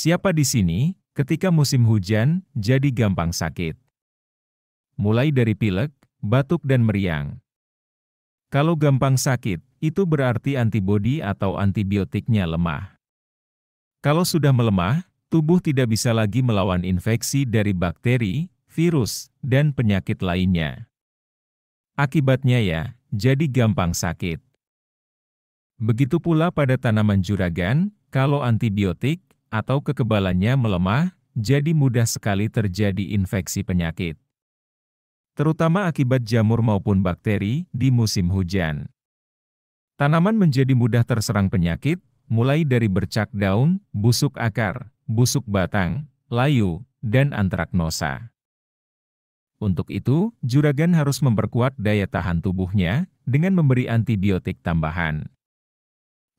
Siapa di sini, ketika musim hujan, jadi gampang sakit. Mulai dari pilek, batuk dan meriang. Kalau gampang sakit, itu berarti antibodi atau antibiotiknya lemah. Kalau sudah melemah, tubuh tidak bisa lagi melawan infeksi dari bakteri, virus, dan penyakit lainnya. Akibatnya ya, jadi gampang sakit. Begitu pula pada tanaman juragan, kalau antibiotik, atau kekebalannya melemah, jadi mudah sekali terjadi infeksi penyakit. Terutama akibat jamur maupun bakteri di musim hujan. Tanaman menjadi mudah terserang penyakit, mulai dari bercak daun, busuk akar, busuk batang, layu, dan antraknosa. Untuk itu, juragan harus memperkuat daya tahan tubuhnya dengan memberi antibiotik tambahan.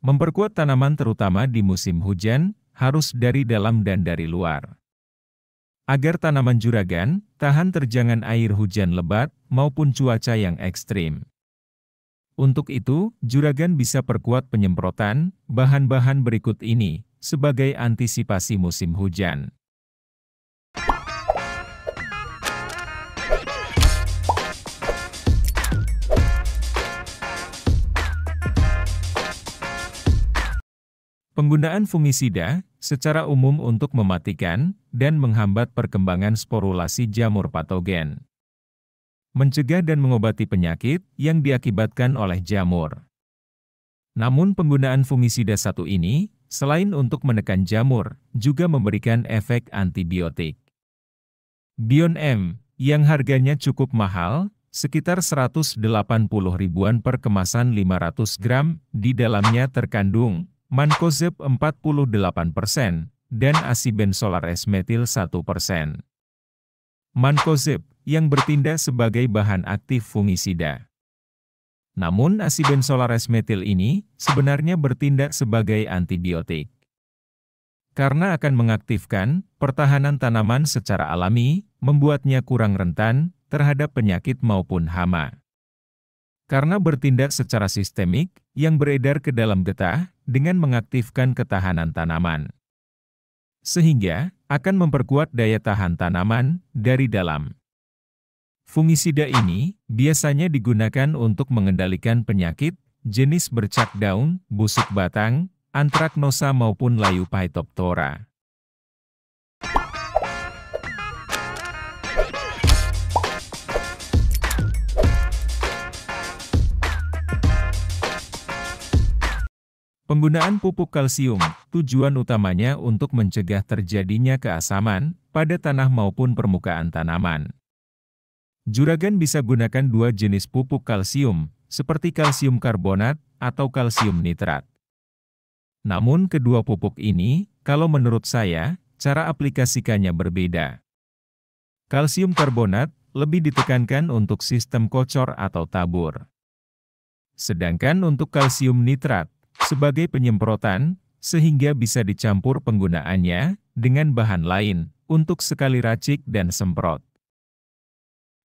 Memperkuat tanaman terutama di musim hujan harus dari dalam dan dari luar. Agar tanaman juragan tahan terjangan air hujan lebat maupun cuaca yang ekstrim. Untuk itu, juragan bisa perkuat penyemprotan bahan-bahan berikut ini sebagai antisipasi musim hujan. Penggunaan fungisida secara umum untuk mematikan dan menghambat perkembangan sporulasi jamur patogen. Mencegah dan mengobati penyakit yang diakibatkan oleh jamur. Namun penggunaan fungisida satu ini, selain untuk menekan jamur, juga memberikan efek antibiotik. Bion M, yang harganya cukup mahal, sekitar 180 ribuan per kemasan 500 gram, di dalamnya terkandung mancozeb 48 persen, dan asibenzolar esmetil metil 1 persen. Mancozeb, yang bertindak sebagai bahan aktif fungisida. Namun asibenzolar esmetil metil ini sebenarnya bertindak sebagai antibiotik. Karena akan mengaktifkan pertahanan tanaman secara alami, membuatnya kurang rentan terhadap penyakit maupun hama. Karena bertindak secara sistemik, yang beredar ke dalam getah, dengan mengaktifkan ketahanan tanaman. Sehingga, akan memperkuat daya tahan tanaman dari dalam. Fungisida ini biasanya digunakan untuk mengendalikan penyakit, jenis bercak daun, busuk batang, antraknosa maupun layu Phytophthora. Penggunaan pupuk kalsium, tujuan utamanya untuk mencegah terjadinya keasaman pada tanah maupun permukaan tanaman. Juragan bisa gunakan dua jenis pupuk kalsium, seperti kalsium karbonat atau kalsium nitrat. Namun kedua pupuk ini, kalau menurut saya, cara aplikasikannya berbeda. Kalsium karbonat lebih ditekankan untuk sistem kocor atau tabur. Sedangkan untuk kalsium nitrat, sebagai penyemprotan, sehingga bisa dicampur penggunaannya dengan bahan lain untuk sekali racik dan semprot.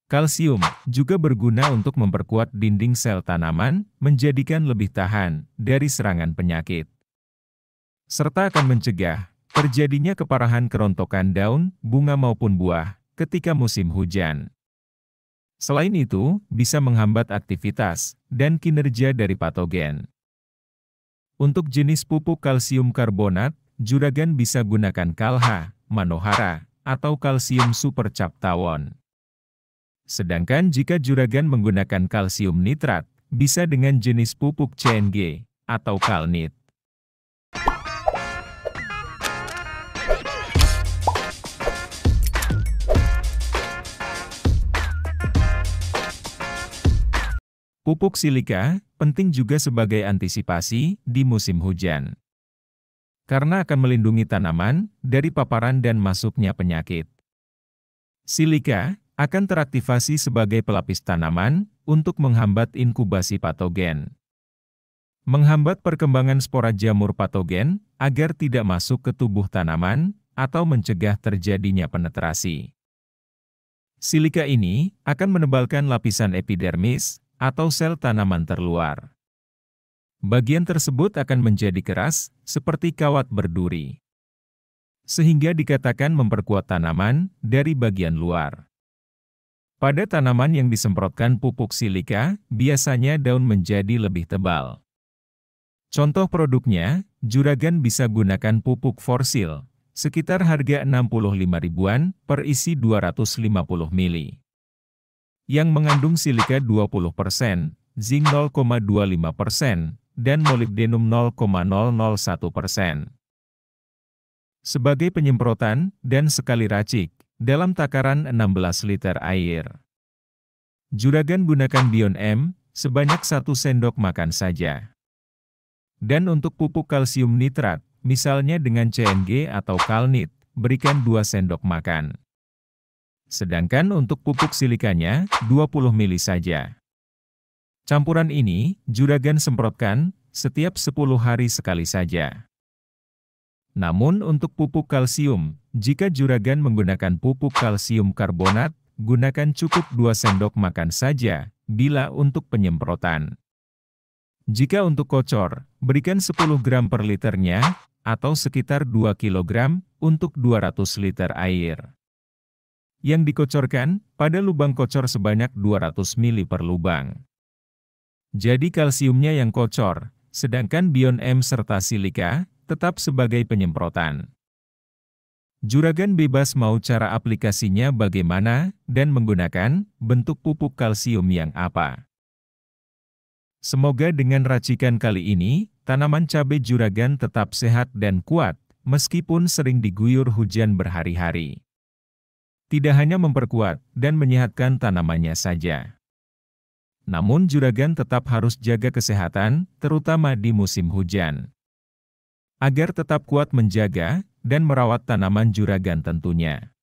Kalsium juga berguna untuk memperkuat dinding sel tanaman, menjadikan lebih tahan dari serangan penyakit. Serta akan mencegah terjadinya keparahan kerontokan daun, bunga maupun buah ketika musim hujan. Selain itu, bisa menghambat aktivitas dan kinerja dari patogen. Untuk jenis pupuk kalsium karbonat, Juragan bisa gunakan Kalha, Manohara, atau kalsium super cap tawon. Sedangkan jika Juragan menggunakan kalsium nitrat, bisa dengan jenis pupuk CNG, atau Kalnit. Pupuk silika, penting juga sebagai antisipasi di musim hujan. Karena akan melindungi tanaman dari paparan dan masuknya penyakit. Silika akan teraktivasi sebagai pelapis tanaman untuk menghambat inkubasi patogen. Menghambat perkembangan spora jamur patogen agar tidak masuk ke tubuh tanaman atau mencegah terjadinya penetrasi. Silika ini akan menebalkan lapisan epidermis atau sel tanaman terluar. Bagian tersebut akan menjadi keras, seperti kawat berduri. Sehingga dikatakan memperkuat tanaman dari bagian luar. Pada tanaman yang disemprotkan pupuk silika, biasanya daun menjadi lebih tebal. Contoh produknya, juragan bisa gunakan pupuk forsil, sekitar harga 65 ribuan per isi 250 mili yang mengandung silika 20%, zinc 0,25%, dan molybdenum 0,001%. Sebagai penyemprotan dan sekali racik, dalam takaran 16 liter air. Juragan gunakan Bion M, sebanyak satu sendok makan saja. Dan untuk pupuk kalsium nitrat, misalnya dengan CNG atau kalnit, berikan dua sendok makan. Sedangkan untuk pupuk silikanya, 20 ml saja. Campuran ini, juragan semprotkan, setiap 10 hari sekali saja. Namun untuk pupuk kalsium, jika juragan menggunakan pupuk kalsium karbonat, gunakan cukup 2 sendok makan saja, bila untuk penyemprotan. Jika untuk kocor, berikan 10 gram per liternya, atau sekitar 2 kg, untuk 200 liter air yang dikocorkan pada lubang kocor sebanyak 200 mili per lubang. Jadi kalsiumnya yang kocor, sedangkan bion M serta silika tetap sebagai penyemprotan. Juragan bebas mau cara aplikasinya bagaimana dan menggunakan bentuk pupuk kalsium yang apa. Semoga dengan racikan kali ini, tanaman cabai juragan tetap sehat dan kuat, meskipun sering diguyur hujan berhari-hari tidak hanya memperkuat dan menyehatkan tanamannya saja. Namun juragan tetap harus jaga kesehatan, terutama di musim hujan. Agar tetap kuat menjaga dan merawat tanaman juragan tentunya.